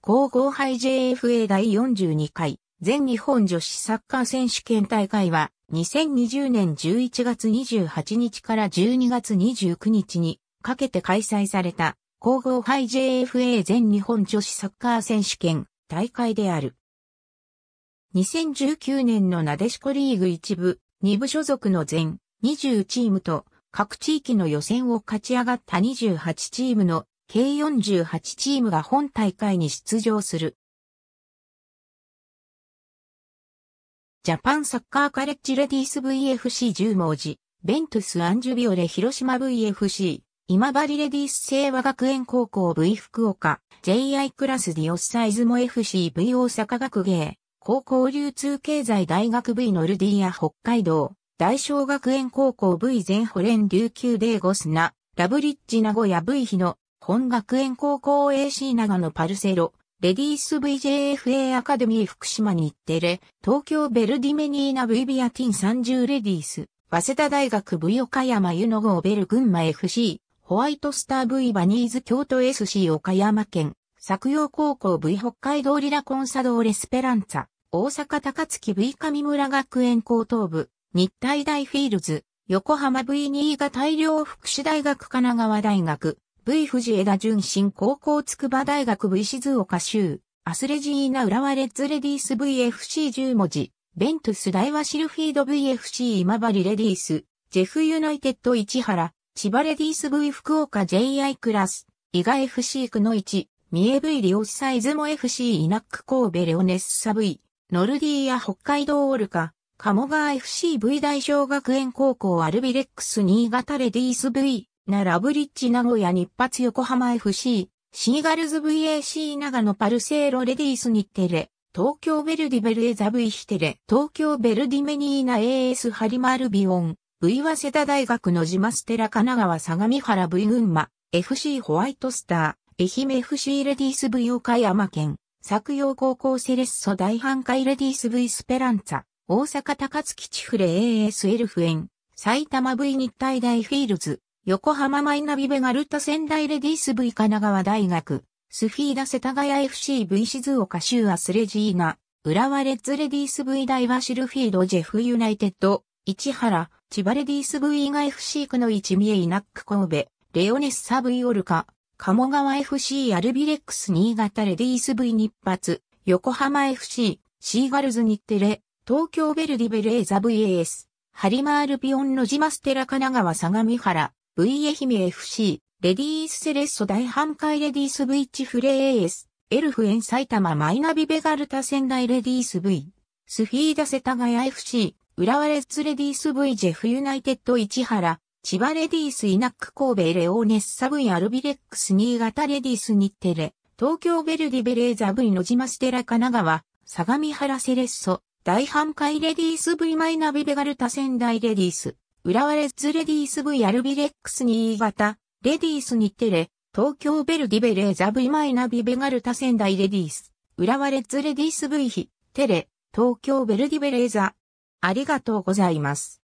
皇后杯 JFA 第42回全日本女子サッカー選手権大会は2020年11月28日から12月29日にかけて開催された皇后杯 JFA 全日本女子サッカー選手権大会である。2019年のなでしこリーグ一部、2部所属の全20チームと各地域の予選を勝ち上がった28チームの計48チームが本大会に出場する。ジャパンサッカーカレッジレディース VFC10 文字、ベントス・アンジュビオレ広島 VFC、今治レディース清和学園高校 V 福岡、JI クラスディオスサイズも FCV 大阪学芸、高校流通経済大学 V ノルディア北海道、大小学園高校 V 全ホレン琉球デーゴスナ、ラブリッジ名古屋 V 日の本学園高校 AC 長野パルセロ、レディース VJFA アカデミー福島日テレ、東京ベルディメニーナ V ビアティン30レディース、早稲田大学 V 岡山湯ゴ号ベル群馬 FC、ホワイトスター V バニーズ京都 SC 岡山県、作陽高校 V 北海道リラコンサドーレスペランツァ、大阪高槻 V 上村学園高等部、日体大フィールズ、横浜 V 新潟大量福祉大学神奈川大学、V 藤枝純新高校筑波大学 V 静岡州、アスレジーナ浦和レッズレディース VFC10 文字、ベントス大和シルフィード VFC 今治レディース、ジェフユナイテッド市原、千葉レディース V 福岡 JI クラス、伊賀 FC 区の1、三重 V リオスサイズも FC イナック神戸レオネッサ V、ノルディー北海道オルカ、鴨川 FCV 大小学園高校アルビレックス新潟レディース V、奈良ブリッジ名古屋日発横浜 FC、シーガルズ VAC 長野パルセーロレディース日テレ、東京ベルディベルエザブイヒテレ、東京ベルディメニーナ AS ハリマールビオン、V 早稲田大学のジマステラ神奈川相模原 V 群馬、FC ホワイトスター、愛媛 FC レディース V 岡山県、作陽高校セレッソ大半海レディース V スペランツァ、大阪高槻チフレ AS エルフエン、埼玉 V 日体大フィールズ、横浜マイナビベガルタ仙台レディース V 神奈川大学、スフィーダ世田谷 FCV 静岡州アスレジーナ、浦和レッズレディース V 大和シルフィードジェフユナイテッド、市原、千葉レディース V 以外 FC 区の一三重イナック神戸、レオネッサ V オルカ、鴨川 FC アルビレックス新潟レディース V 日発、横浜 FC、シーガルズ日テレ、東京ベルディベレーザ VAS、ハリマールピオンのジマステラ神奈川相模原、V 愛媛 FC、レディースセレッソ大半壊レディース V チフレエース、エルフエン埼玉マイナビベガルタ仙台レディース V、スフィーダ世田谷 FC、浦和レッズレディース V ジェフユナイテッド市原、千葉レディースイナック神戸レオーネッサ V アルビレックス新潟レディース日テレ、東京ベルディベレーザ V 野島ステラ神奈川、相模原セレッソ、大半壊レディース V マイナビベガルタ仙台レディース。浦和レッズレディース v アルビレックス新潟、レディース日テレ、東京ベルディベレーザ V マイナビベガルタ仙台レディース、浦和レッズレディース V ヒ、テレ、東京ベルディベレーザ。ありがとうございます。